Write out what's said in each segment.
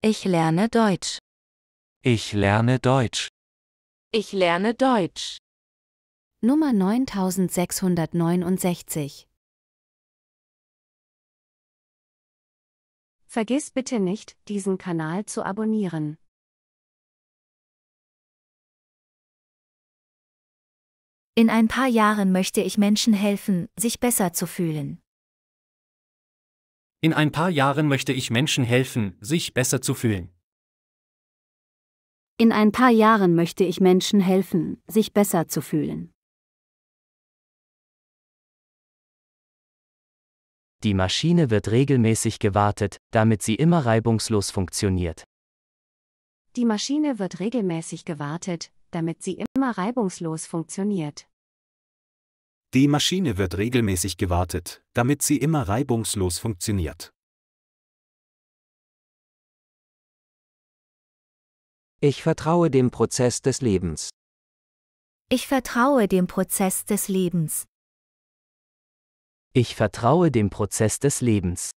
Ich lerne Deutsch. Ich lerne Deutsch. Ich lerne Deutsch. Nummer 9669. Vergiss bitte nicht, diesen Kanal zu abonnieren. In ein paar Jahren möchte ich Menschen helfen, sich besser zu fühlen. In ein paar Jahren möchte ich Menschen helfen, sich besser zu fühlen. In ein paar Jahren möchte ich Menschen helfen, sich besser zu fühlen. Die Maschine wird regelmäßig gewartet, damit sie immer reibungslos funktioniert. Die Maschine wird regelmäßig gewartet, damit sie immer reibungslos funktioniert. Die Maschine wird regelmäßig gewartet, damit sie immer reibungslos funktioniert. Ich vertraue dem Prozess des Lebens. Ich vertraue dem Prozess des Lebens. Ich vertraue dem Prozess des Lebens.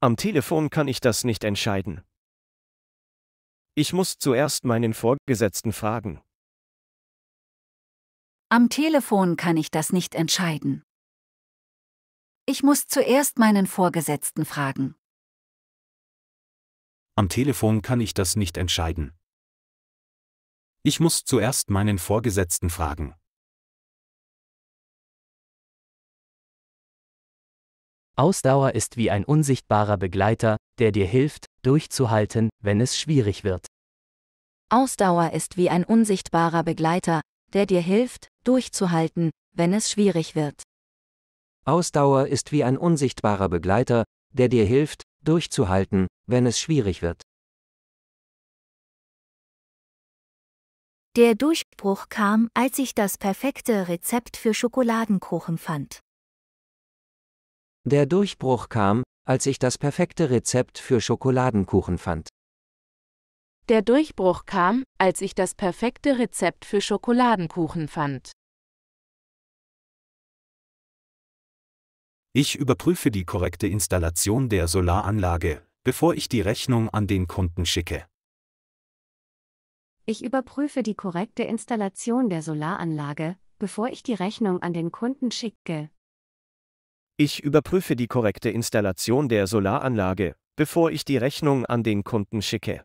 Am Telefon kann ich das nicht entscheiden. Ich muss zuerst meinen Vorgesetzten fragen. Am Telefon kann ich das nicht entscheiden. Ich muss zuerst meinen Vorgesetzten fragen. Am Telefon kann ich das nicht entscheiden. Ich muss zuerst meinen Vorgesetzten fragen. Ausdauer ist wie ein unsichtbarer Begleiter, der dir hilft, durchzuhalten, wenn es schwierig wird. Ausdauer ist wie ein unsichtbarer Begleiter, der dir hilft, durchzuhalten, wenn es schwierig wird. Ausdauer ist wie ein unsichtbarer Begleiter, der dir hilft, durchzuhalten, wenn es schwierig wird. Der Durchbruch kam, als ich das perfekte Rezept für Schokoladenkuchen fand. Der Durchbruch kam, als ich das perfekte Rezept für Schokoladenkuchen fand. Der Durchbruch kam, als ich das perfekte Rezept für Schokoladenkuchen fand. Ich überprüfe die korrekte Installation der Solaranlage, bevor ich die Rechnung an den Kunden schicke. Ich überprüfe die korrekte Installation der Solaranlage, bevor ich die Rechnung an den Kunden schicke. Ich überprüfe die korrekte Installation der Solaranlage, bevor ich die Rechnung an den Kunden schicke.